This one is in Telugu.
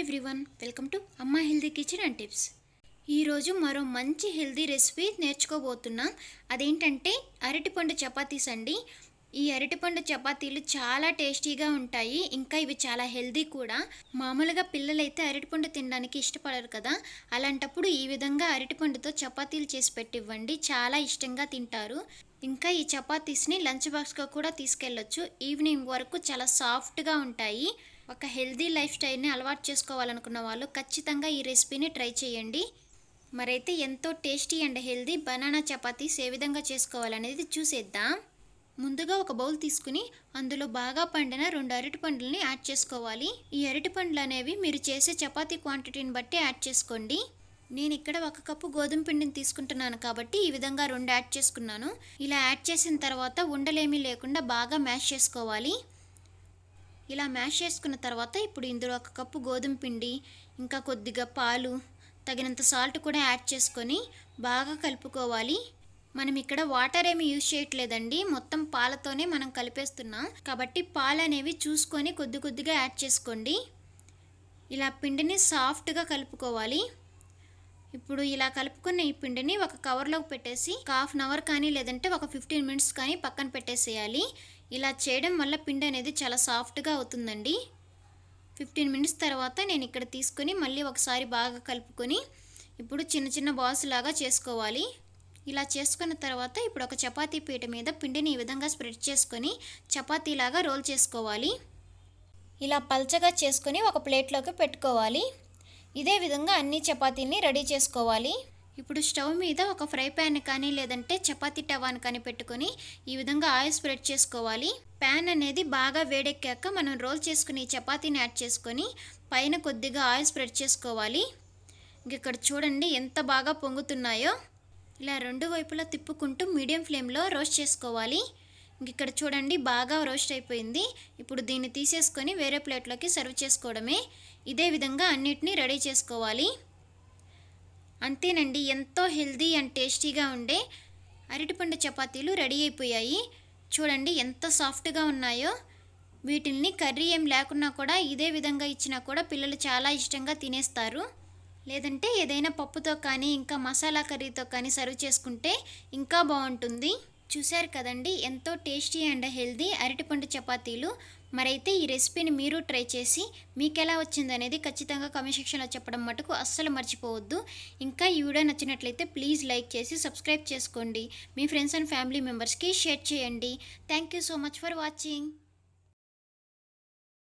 everyone welcome to Amma healthy kitchen and tips ఈరోజు మరో మంచి హెల్దీ రెసిపీ నేర్చుకోబోతున్నాం అదేంటంటే అరటిపండు చపాతీస్ అండి ఈ అరటిపండు చపాతీలు చాలా టేస్టీగా ఉంటాయి ఇంకా ఇవి చాలా హెల్దీ కూడా మామూలుగా పిల్లలైతే అరటిపండు తినడానికి ఇష్టపడరు కదా అలాంటప్పుడు ఈ విధంగా అరటిపండుతో చపాతీలు చేసి పెట్టివ్వండి చాలా ఇష్టంగా తింటారు ఇంకా ఈ చపాతీస్ని లంచ్ బాక్స్గా కూడా తీసుకెళ్ళొచ్చు ఈవినింగ్ వరకు చాలా సాఫ్ట్గా ఉంటాయి ఒక హెల్దీ లైఫ్ స్టైల్ని అలవాటు చేసుకోవాలనుకున్న వాళ్ళు ఖచ్చితంగా ఈ రెసిపీని ట్రై చేయండి మరైతే ఎంతో tasty and healthy banana chapatis ఏ విధంగా చేసుకోవాలనేది చూసేద్దాం ముందుగా ఒక బౌల్ తీసుకుని అందులో బాగా పండిన రెండు అరటి పండ్లని యాడ్ చేసుకోవాలి ఈ అరటి పండ్లు అనేవి మీరు చేసే చపాతీ క్వాంటిటీని బట్టి యాడ్ చేసుకోండి నేను ఇక్కడ ఒక కప్పు గోధుమ పిండిని తీసుకుంటున్నాను కాబట్టి ఈ విధంగా రెండు యాడ్ చేసుకున్నాను ఇలా యాడ్ చేసిన తర్వాత ఉండలేమీ లేకుండా బాగా మ్యాష్ చేసుకోవాలి ఇలా మ్యాష్ చేసుకున్న తర్వాత ఇప్పుడు ఇందులో ఒక కప్పు గోధుమ పిండి ఇంకా కొద్దిగా పాలు తగినంత సాల్ట్ కూడా యాడ్ చేసుకొని బాగా కలుపుకోవాలి మనం ఇక్కడ వాటర్ ఏమి యూజ్ చేయట్లేదండి మొత్తం పాలతోనే మనం కలిపేస్తున్నాం కాబట్టి పాలు అనేవి చూసుకొని కొద్ది కొద్దిగా యాడ్ చేసుకోండి ఇలా పిండిని సాఫ్ట్గా కలుపుకోవాలి ఇప్పుడు ఇలా కలుపుకున్న ఈ పిండిని ఒక కవర్లోకి పెట్టేసి హాఫ్ అన్ అవర్ కానీ లేదంటే ఒక ఫిఫ్టీన్ మినిట్స్ కానీ పక్కన పెట్టేసేయాలి ఇలా చేయడం వల్ల పిండి అనేది చాలా సాఫ్ట్గా అవుతుందండి ఫిఫ్టీన్ మినిట్స్ తర్వాత నేను ఇక్కడ తీసుకొని మళ్ళీ ఒకసారి బాగా కలుపుకొని ఇప్పుడు చిన్న చిన్న బాల్స్ లాగా చేసుకోవాలి ఇలా చేసుకున్న తర్వాత ఇప్పుడు ఒక చపాతీ పీట మీద పిండిని ఈ విధంగా స్ప్రెడ్ చేసుకొని చపాతీలాగా రోల్ చేసుకోవాలి ఇలా పల్చగా చేసుకొని ఒక ప్లేట్లోకి పెట్టుకోవాలి ఇదే విధంగా అన్ని చపాతీల్ని రెడీ చేసుకోవాలి ఇప్పుడు స్టవ్ మీద ఒక ఫ్రై ప్యాన్ కానీ లేదంటే చపాతీ టవాన్ కానీ పెట్టుకొని ఈ విధంగా ఆయిల్ స్ప్రెడ్ చేసుకోవాలి ప్యాన్ అనేది బాగా వేడెక్కాక మనం రోల్ చేసుకుని చపాతీని యాడ్ చేసుకొని పైన కొద్దిగా ఆయిల్ స్ప్రెడ్ చేసుకోవాలి ఇంక ఇక్కడ చూడండి ఎంత బాగా పొంగుతున్నాయో ఇలా రెండు వైపులా తిప్పుకుంటూ మీడియం ఫ్లేమ్లో రోస్ట్ చేసుకోవాలి ఇక్కడ చూడండి బాగా రోస్ట్ అయిపోయింది ఇప్పుడు దీన్ని తీసేసుకొని వేరే ప్లేట్లోకి సర్వ్ చేసుకోవడమే ఇదే విధంగా అన్నిటినీ రెడీ చేసుకోవాలి అంతేనండి ఎంతో హెల్దీ అండ్ టేస్టీగా ఉండే అరటిపండు చపాతీలు రెడీ అయిపోయాయి చూడండి ఎంత సాఫ్ట్గా ఉన్నాయో వీటిల్ని కర్రీ ఏం లేకున్నా కూడా ఇదే విధంగా ఇచ్చినా కూడా పిల్లలు చాలా ఇష్టంగా తినేస్తారు లేదంటే ఏదైనా పప్పుతో కానీ ఇంకా మసాలా కర్రీతో కానీ సర్వ్ చేసుకుంటే ఇంకా బాగుంటుంది చూశారు కదండి ఎంతో టేస్టీ అండ్ హెల్దీ అరటిపండు చపాతీలు మరైతే ఈ రెసిపీని మీరు ట్రై చేసి మీకు ఎలా వచ్చిందనేది ఖచ్చితంగా కమెంట్ సెక్షన్లో చెప్పడం మటుకు అస్సలు మర్చిపోవద్దు ఇంకా ఈ వీడియో నచ్చినట్లయితే ప్లీజ్ లైక్ చేసి సబ్స్క్రైబ్ చేసుకోండి మీ ఫ్రెండ్స్ అండ్ ఫ్యామిలీ మెంబర్స్కి షేర్ చేయండి thank you so much for watching